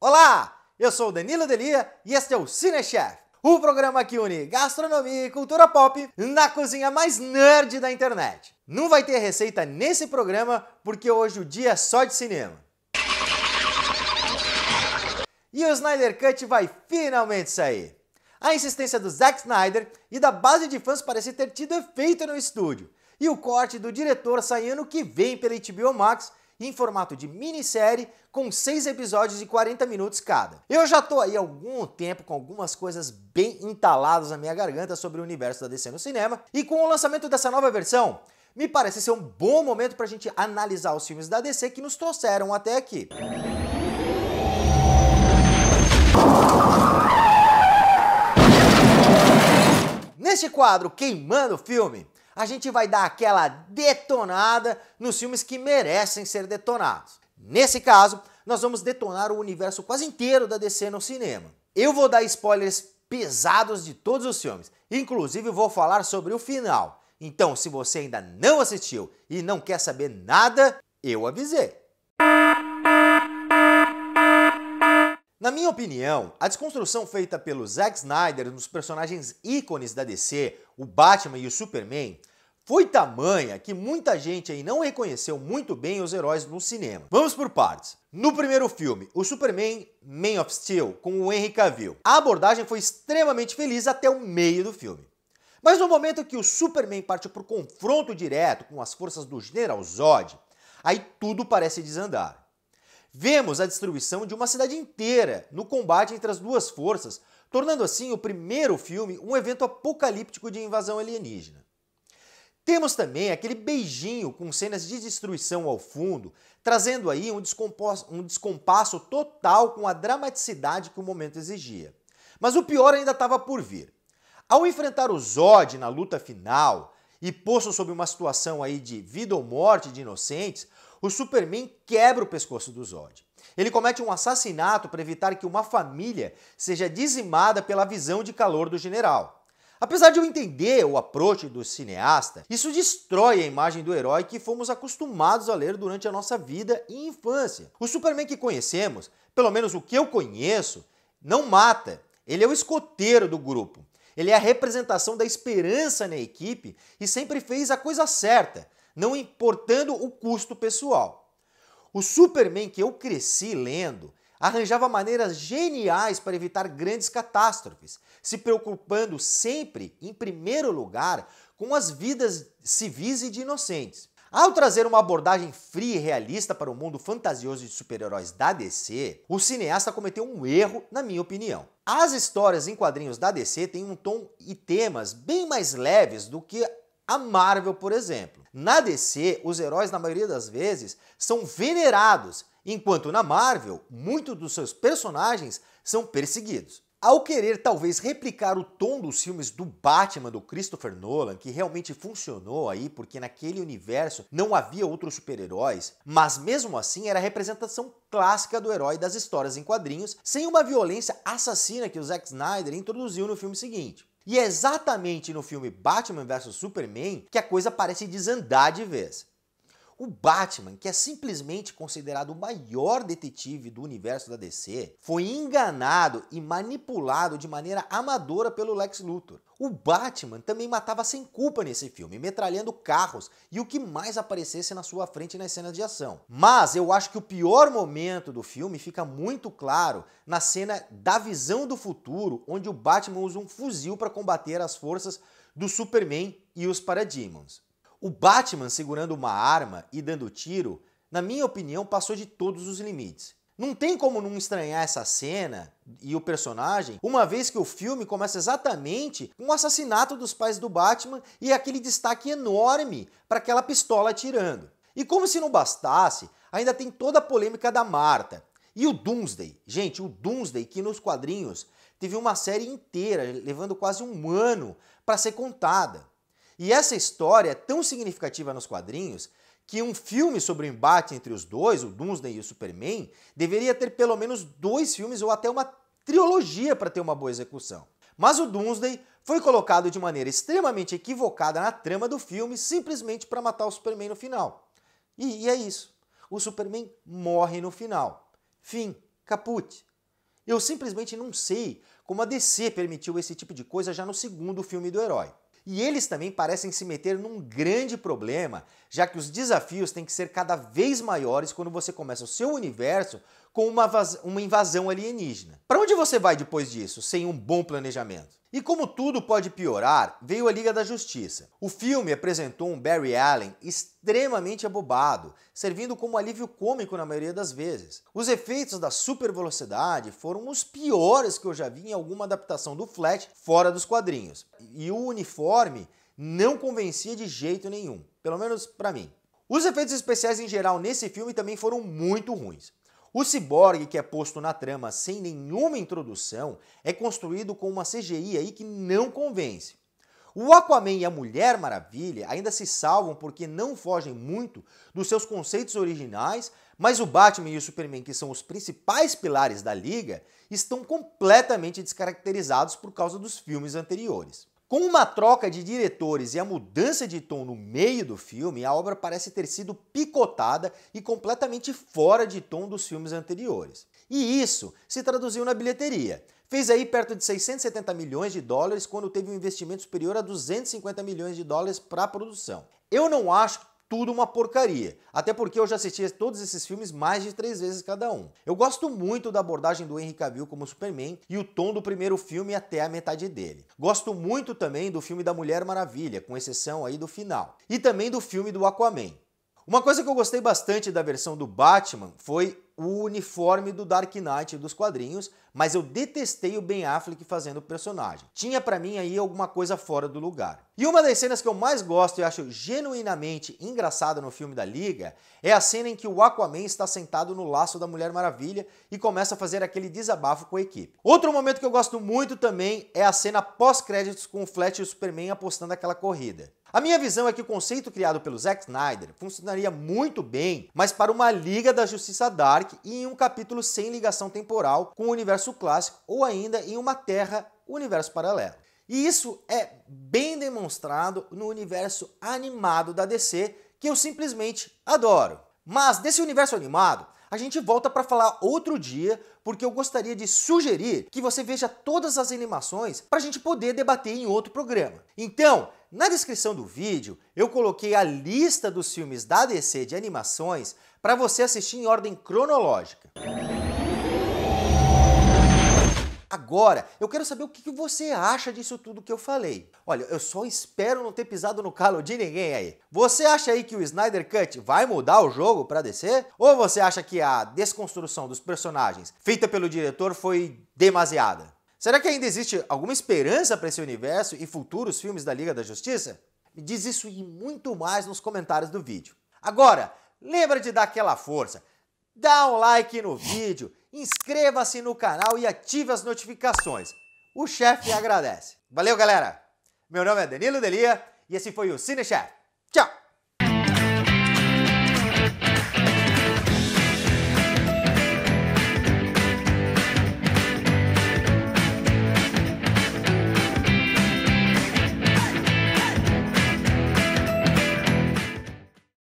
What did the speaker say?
Olá, eu sou o Danilo Delia e este é o Cinechef, o programa que une gastronomia e cultura pop na cozinha mais nerd da internet. Não vai ter receita nesse programa porque hoje o dia é só de cinema. E o Snyder Cut vai finalmente sair. A insistência do Zack Snyder e da base de fãs parece ter tido efeito no estúdio, e o corte do diretor sai ano que vem pela HBO Max em formato de minissérie com seis episódios de 40 minutos cada. Eu já tô aí há algum tempo com algumas coisas bem entaladas na minha garganta sobre o universo da DC no cinema, e com o lançamento dessa nova versão, me parece ser um bom momento para a gente analisar os filmes da DC que nos trouxeram até aqui. Neste quadro Queimando o Filme, a gente vai dar aquela detonada nos filmes que merecem ser detonados. Nesse caso, nós vamos detonar o universo quase inteiro da DC no cinema. Eu vou dar spoilers pesados de todos os filmes, inclusive vou falar sobre o final. Então, se você ainda não assistiu e não quer saber nada, eu avisei. Na minha opinião, a desconstrução feita pelo Zack Snyder nos personagens ícones da DC, o Batman e o Superman, foi tamanha que muita gente aí não reconheceu muito bem os heróis no cinema. Vamos por partes. No primeiro filme, o Superman Man of Steel com o Henry Cavill. A abordagem foi extremamente feliz até o meio do filme. Mas no momento que o Superman parte para o confronto direto com as forças do General Zod, aí tudo parece desandar. Vemos a destruição de uma cidade inteira no combate entre as duas forças, tornando assim o primeiro filme um evento apocalíptico de invasão alienígena. Temos também aquele beijinho com cenas de destruição ao fundo, trazendo aí um, um descompasso total com a dramaticidade que o momento exigia. Mas o pior ainda estava por vir. Ao enfrentar o Zod na luta final e posto sob uma situação aí de vida ou morte de inocentes, o Superman quebra o pescoço do Zod. Ele comete um assassinato para evitar que uma família seja dizimada pela visão de calor do general. Apesar de eu entender o approach do cineasta, isso destrói a imagem do herói que fomos acostumados a ler durante a nossa vida e infância. O Superman que conhecemos, pelo menos o que eu conheço, não mata. Ele é o escoteiro do grupo. Ele é a representação da esperança na equipe e sempre fez a coisa certa, não importando o custo pessoal. O Superman que eu cresci lendo arranjava maneiras geniais para evitar grandes catástrofes, se preocupando sempre, em primeiro lugar, com as vidas civis e de inocentes. Ao trazer uma abordagem fria e realista para o mundo fantasioso de super-heróis da DC, o cineasta cometeu um erro, na minha opinião. As histórias em quadrinhos da DC têm um tom e temas bem mais leves do que a Marvel, por exemplo. Na DC, os heróis, na maioria das vezes, são venerados, enquanto na Marvel, muitos dos seus personagens são perseguidos. Ao querer talvez replicar o tom dos filmes do Batman do Christopher Nolan, que realmente funcionou aí, porque naquele universo não havia outros super-heróis, mas mesmo assim era a representação clássica do herói das histórias em quadrinhos, sem uma violência assassina que o Zack Snyder introduziu no filme seguinte. E é exatamente no filme Batman vs Superman que a coisa parece desandar de vez. O Batman, que é simplesmente considerado o maior detetive do universo da DC, foi enganado e manipulado de maneira amadora pelo Lex Luthor. O Batman também matava sem culpa nesse filme, metralhando carros e o que mais aparecesse na sua frente nas cenas de ação. Mas eu acho que o pior momento do filme fica muito claro na cena da visão do futuro, onde o Batman usa um fuzil para combater as forças do Superman e os Parademons. O Batman segurando uma arma e dando tiro, na minha opinião, passou de todos os limites. Não tem como não estranhar essa cena e o personagem, uma vez que o filme começa exatamente com o assassinato dos pais do Batman e aquele destaque enorme para aquela pistola atirando. E como se não bastasse, ainda tem toda a polêmica da Marta. E o Doomsday, gente, o Doomsday que nos quadrinhos teve uma série inteira, levando quase um ano para ser contada. E essa história é tão significativa nos quadrinhos que um filme sobre o embate entre os dois, o Doomsday e o Superman, deveria ter pelo menos dois filmes ou até uma trilogia para ter uma boa execução. Mas o Doomsday foi colocado de maneira extremamente equivocada na trama do filme simplesmente para matar o Superman no final. E, e, é isso. O Superman morre no final. Fim. Caput. Eu simplesmente não sei como a DC permitiu esse tipo de coisa já no segundo filme do herói. E eles também parecem se meter num grande problema, já que os desafios têm que ser cada vez maiores quando você começa o seu universo com uma, uma invasão alienígena. Para onde você vai depois disso, sem um bom planejamento? E como tudo pode piorar, veio a Liga da Justiça. O filme apresentou um Barry Allen extremamente abobado, servindo como alívio cômico na maioria das vezes. Os efeitos da super velocidade foram os piores que eu já vi em alguma adaptação do Flash fora dos quadrinhos. E o uniforme não convencia de jeito nenhum, pelo menos para mim. Os efeitos especiais em geral nesse filme também foram muito ruins. O ciborgue que é posto na trama sem nenhuma introdução é construído com uma CGI aí que não convence. O Aquaman e a Mulher Maravilha ainda se salvam porque não fogem muito dos seus conceitos originais, mas o Batman e o Superman, que são os principais pilares da liga, estão completamente descaracterizados por causa dos filmes anteriores. Com uma troca de diretores e a mudança de tom no meio do filme, a obra parece ter sido picotada e completamente fora de tom dos filmes anteriores. E isso se traduziu na bilheteria. Fez aí perto de 670 milhões de dólares quando teve um investimento superior a 250 milhões de dólares para a produção. Eu não acho tudo uma porcaria. Até porque eu já assisti todos esses filmes mais de três vezes cada um. Eu gosto muito da abordagem do Henry Cavill como Superman e o tom do primeiro filme até a metade dele. Gosto muito também do filme da Mulher Maravilha, com exceção aí do final. E também do filme do Aquaman. Uma coisa que eu gostei bastante da versão do Batman foi o uniforme do Dark Knight dos quadrinhos, mas eu detestei o Ben Affleck fazendo o personagem. Tinha para mim aí alguma coisa fora do lugar. E uma das cenas que eu mais gosto e acho genuinamente engraçada no filme da Liga é a cena em que o Aquaman está sentado no laço da Mulher Maravilha e começa a fazer aquele desabafo com a equipe. Outro momento que eu gosto muito também é a cena pós-créditos com o Flash e o Superman apostando aquela corrida. A minha visão é que o conceito criado pelo Zack Snyder funcionaria muito bem, mas para uma Liga da Justiça Dark e em um capítulo sem ligação temporal com o universo clássico ou ainda em uma Terra universo paralelo. E isso é bem demonstrado no universo animado da DC, que eu simplesmente adoro. Mas desse universo animado, a gente volta para falar outro dia, porque eu gostaria de sugerir que você veja todas as animações para a gente poder debater em outro programa. Então, na descrição do vídeo, eu coloquei a lista dos filmes da DC de animações para você assistir em ordem cronológica. Agora, eu quero saber o que você acha disso tudo que eu falei. Olha, eu só espero não ter pisado no calo de ninguém aí. Você acha aí que o Snyder Cut vai mudar o jogo para descer? Ou você acha que a desconstrução dos personagens feita pelo diretor foi demasiada? Será que ainda existe alguma esperança para esse universo e futuros filmes da Liga da Justiça? Me diz isso e muito mais nos comentários do vídeo. Agora, lembra de dar aquela força, dá um like no vídeo inscreva-se no canal e ative as notificações. O chefe agradece. Valeu, galera! Meu nome é Danilo Delia e esse foi o CineChef.